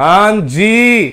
हाँ जी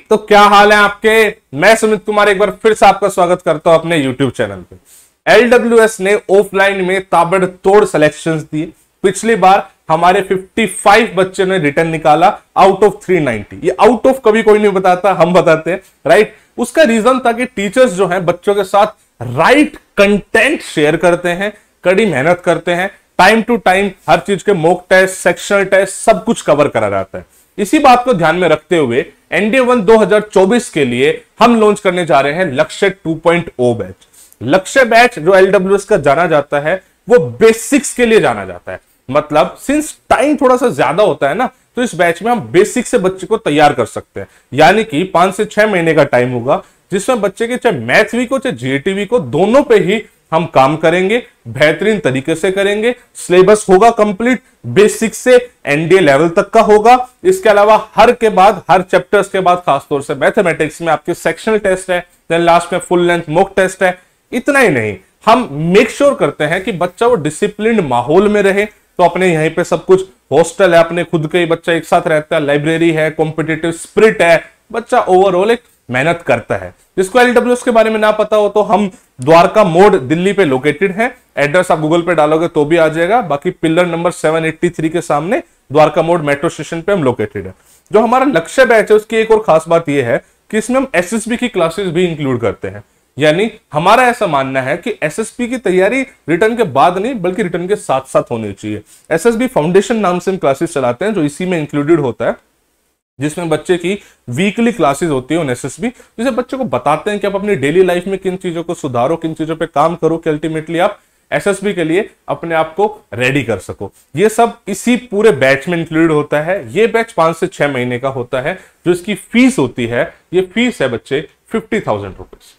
तो क्या हाल है आपके मैं सुमित कुमार एक बार फिर से आपका स्वागत करता हूं अपने YouTube चैनल पे LWS ने ऑफलाइन में ताबड़तोड़ सिलेक्शंस दिए पिछली बार हमारे 55 बच्चे ने रिटर्न निकाला आउट ऑफ 390 ये आउट ऑफ कभी कोई नहीं बताता हम बताते हैं राइट उसका रीजन था कि टीचर्स जो हैं बच्चों के साथ राइट कंटेंट शेयर करते हैं कड़ी मेहनत करते हैं टाइम टू टाइम हर चीज के मोक टेस्ट सेक्शनल टेस्ट सब कुछ कवर करा जाता है इसी बात को ध्यान में रखते हुए एनडीए वन 2024 के लिए हम लॉन्च करने जा रहे हैं लक्ष्य 2.0 बैच लक्ष्य बैच जो एलडब्ल्यू का जाना जाता है वो बेसिक्स के लिए जाना जाता है मतलब सिंस टाइम थोड़ा सा ज्यादा होता है ना तो इस बैच में हम बेसिक से बच्चे को तैयार कर सकते हैं यानी कि पांच से छह महीने का टाइम होगा जिसमें बच्चे के चाहे मैथ वीक हो चाहे जीएटी वीक हो दोनों पे ही हम काम करेंगे बेहतरीन तरीके से करेंगे सिलेबस होगा कंप्लीट बेसिक से एनडीए लेवल तक का होगा इसके अलावा हर के बाद हर चैप्टर्स के बाद खासतौर से मैथमेटिक्स में आपके सेक्शनल टेस्ट है देन लास्ट में फुल लेंथ मोक टेस्ट है इतना ही नहीं हम मेक श्योर sure करते हैं कि बच्चा वो डिसिप्लिन माहौल में रहे तो अपने यहीं पे सब कुछ हॉस्टल है अपने खुद के ही बच्चा एक साथ रहता है लाइब्रेरी है कॉम्पिटेटिव स्प्रिट है बच्चा ओवरऑल एक मेहनत करता है जिसको एल के बारे में ना पता हो तो हम द्वारका मोड दिल्ली पे लोकेटेड है एड्रेस आप गूगल पे डालोगे तो भी आ जाएगा बाकी पिलर नंबर 783 के सामने द्वारका मोड मेट्रो स्टेशन पे हम लोकेटेड है जो हमारा लक्ष्य बैच है उसकी एक और खास बात यह है कि इसमें हम एस की क्लासेस भी इंक्लूड करते हैं यानी हमारा ऐसा मानना है कि एसएसपी की तैयारी रिटर्न के बाद नहीं बल्कि रिटर्न के साथ साथ होनी चाहिए एसएसबी फाउंडेशन नाम से हम क्लासेस चलाते हैं जो इसी में इंक्लूडेड होता है जिसमें बच्चे की वीकली क्लासेस होती है एनएसएसबी जिसे बच्चों को बताते हैं कि आप अपनी डेली लाइफ में किन चीजों को सुधारो किन चीजों पे काम करो कि अल्टीमेटली आप एसएसबी के लिए अपने आप को रेडी कर सको ये सब इसी पूरे बैच में इंक्लूड होता है ये बैच पांच से छह महीने का होता है जो इसकी फीस होती है ये फीस है बच्चे fifty thousand rupees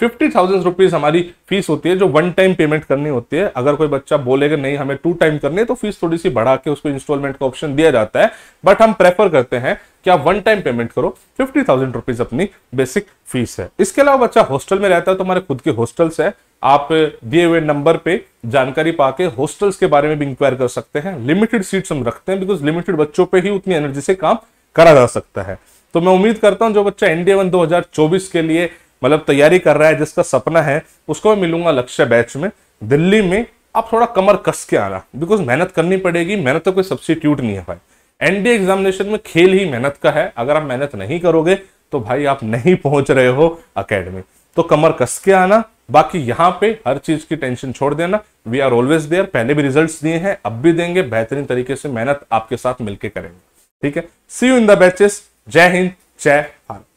fifty thousand rupees हमारी फीस होती है जो वन टाइम पेमेंट करनी होती है अगर कोई बच्चा बोलेगा नहीं हमें टू टाइम करनी है तो फीस थोड़ी सी बढ़ा के उसको इंस्टॉलमेंट का ऑप्शन दिया जाता है बट हम प्रेफर करते हैं कि आप वन टाइम पेमेंट करो फिफ्टी थाउजेंड रुपीज अपनी बेसिक फीस है इसके अलावा बच्चा हॉस्टल में रहता है तो हमारे खुद के हॉस्टल्स है आप दिए हुए नंबर पे जानकारी पाके हॉस्टल्स के बारे में भी इंक्वायर कर सकते हैं लिमिटेड सीट्स हम रखते हैं बिकॉज लिमिटेड बच्चों पे ही उतनी एनर्जी से काम करा जा सकता है तो मैं उम्मीद करता हूं जो बच्चा एनडीए वन दो के लिए मतलब तैयारी कर रहा है जिसका सपना है उसको मैं मिलूंगा लक्ष्य बैच में दिल्ली में आप थोड़ा कमर कस के आना बिकॉज मेहनत करनी पड़ेगी मेहनत तो कोई सब्सिट्यूट नहीं है भाई एनडीए एग्जामिनेशन में खेल ही मेहनत का है अगर आप मेहनत नहीं करोगे तो भाई आप नहीं पहुंच रहे हो अकेडमी तो कमर कस के आना बाकी यहां पे हर चीज की टेंशन छोड़ देना वी आर ऑलवेज देयर पहले भी रिजल्ट्स दिए हैं अब भी देंगे बेहतरीन तरीके से मेहनत आपके साथ मिलकर करेंगे ठीक है see you in the batches जय हिंद जय भारत